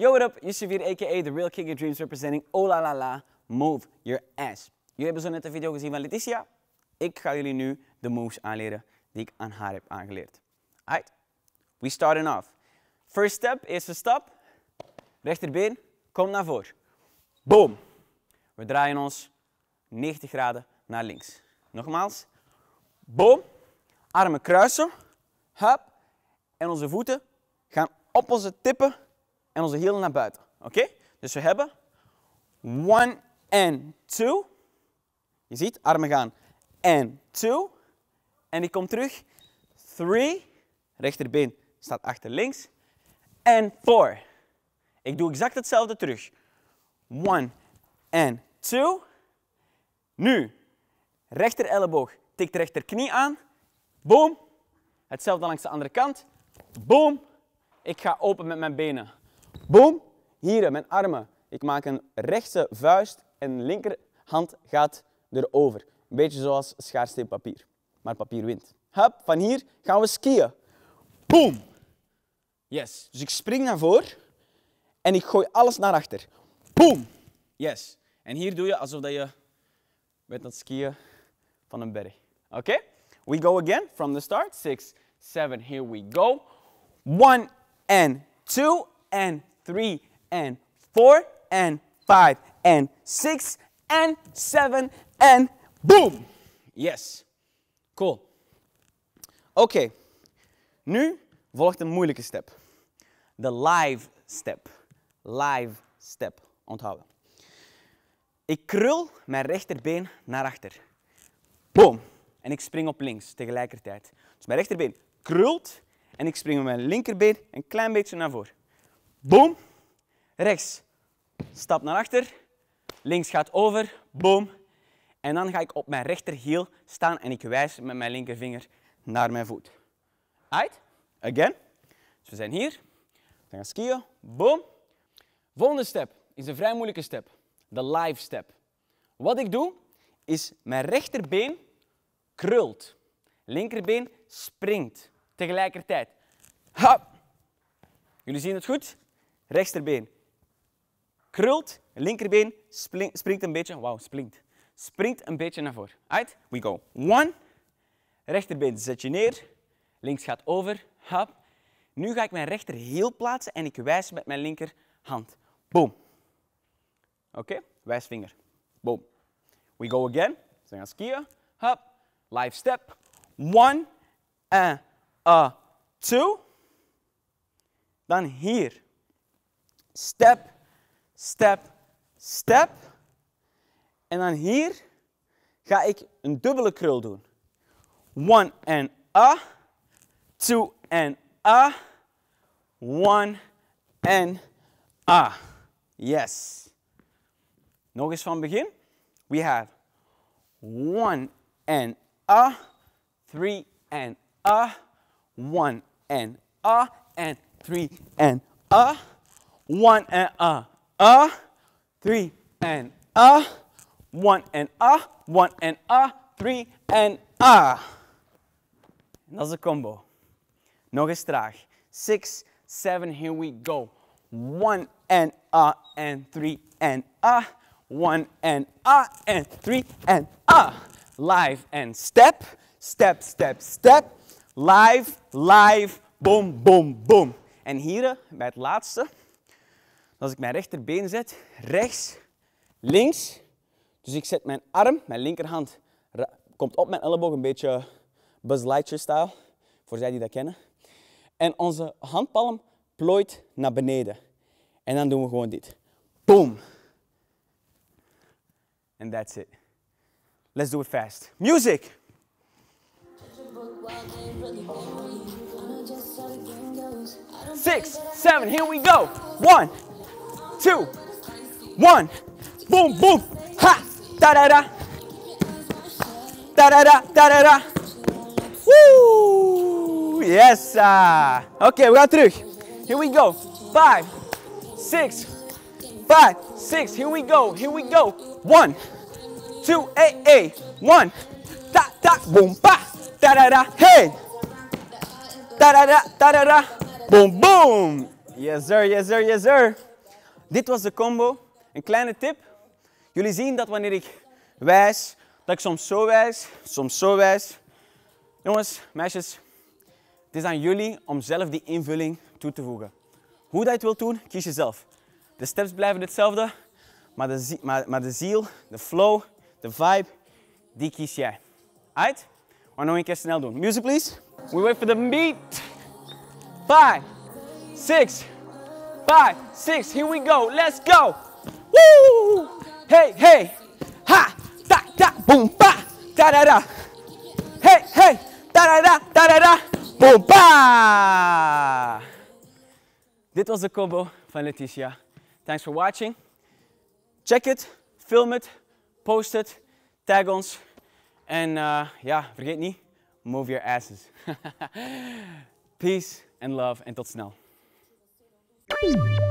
Yo, what up? Yusufir, a.k.a. The Real King of Dreams, representing Oh La La La, Move Your Ass. Jullie hebben zo net een video gezien van Leticia. Ik ga jullie nu de moves aanleren die ik aan haar heb aangeleerd. Alright, we starten off. First step, eerste stap. Rechterbeen, kom naar voren. Boom. We draaien ons 90 graden naar links. Nogmaals. Boom. Armen kruisen. Hup. En onze voeten gaan op onze tippen en onze hielen naar buiten. Oké? Dus we hebben one en two. Je ziet, armen gaan. En two. En die komt terug. Three. Rechterbeen staat achter links. En four. Ik doe exact hetzelfde terug. One en two. Nu, rechter elleboog tikt rechterknie aan. Boom. Hetzelfde langs de andere kant. Boom. Ik ga open met mijn benen. Boom. Hier, mijn armen. Ik maak een rechte vuist en linkerhand gaat erover. Een beetje zoals schaarste papier. Maar papier wint. Hup, van hier gaan we skiën. Boom. Yes. Dus ik spring naar voren en ik gooi alles naar achter. Boom. Yes. En hier doe je alsof dat je met dat skiën van een berg. Oké? We go again from the start. Six, seven, here we go. One and two and 3, en 4. en 5. en six en seven en boom. Yes. Cool. Oké. Nu volgt een moeilijke step. De live step. Live step. Onthouden. Ik krul mijn rechterbeen naar achter. Boom. En ik spring op links tegelijkertijd. Dus mijn rechterbeen krult en ik spring met mijn linkerbeen een klein beetje naar voren boom. Rechts, stap naar achter. Links gaat over, boom. En dan ga ik op mijn rechterhiel staan en ik wijs met mijn linkervinger naar mijn voet. Uit, again. Dus we zijn hier. dan gaan skiën, boom. Volgende step is een vrij moeilijke step, de live step. Wat ik doe, is mijn rechterbeen krult. Linkerbeen springt tegelijkertijd. Ha! Jullie zien het goed? Rechterbeen krult, linkerbeen springt, een beetje, wauw, springt. Springt een beetje naar voren. Uit, we go. One, rechterbeen zet je neer, links gaat over, hap. Nu ga ik mijn rechter heel plaatsen en ik wijs met mijn linkerhand. Boom. Oké, okay. wijsvinger. Boom. We go again. We gaan skiën. Hop. Live step. One, en, uh, two. Dan hier. Step, step, step. En dan hier ga ik een dubbele krul doen. One and ah, Two and ah, One and ah, Yes. Nog eens van begin. We have one and ah, three and ah, one and ah and three and ah. One and ah, ah. Three and ah. One and ah. One and ah. Three and ah. dat is de combo. Nog eens traag. Six, seven, here we go. One and ah and three and ah. One and ah and three and ah. Live and step. Step, step, step. Live, live, boom, boom, boom. En hier eh, bij het laatste als ik mijn rechterbeen zet, rechts, links. Dus ik zet mijn arm, mijn linkerhand komt op mijn elleboog, een beetje Buzz Lightyear style, voor zij die dat kennen. En onze handpalm plooit naar beneden. En dan doen we gewoon dit. Boom. And that's it. Let's do it fast. Music! Six, seven, here we go. One, two, one. Boom, boom. Ha! Da da da. Da da da da da da. Woo! Yes! Uh. Okay, we got through. Here we go. Five, six, five, six. Here we go. Here we go. One, two, a a, One. Da da. Boom, ba. Da da da. Hey! Da da da da da da. Boom, boom. Yes, sir. Yes, sir. Yes, sir. Dit was de combo. Een kleine tip. Jullie zien dat wanneer ik wijs, dat ik soms zo wijs, soms zo wijs. Jongens, meisjes, het is aan jullie om zelf die invulling toe te voegen. Hoe dat je het wilt doen, kies je zelf. De steps blijven hetzelfde, maar de, maar, maar de ziel, de flow, de vibe, die kies jij. Uit? Waarom nog een keer snel doen. Music please. We wait for the beat. 5, 6, five, six. Here we go. Let's go. Woo! Hey, hey. Ha! Da, da, boom, ba! Da, da, da. Hey, hey. Da, da, da, da, da, da. Boom, ba! Dit was de combo van Leticia. Thanks for watching. Check it, film it, post it, tag ons. En uh, ja, vergeet niet, move your asses. Peace and love en tot snel. you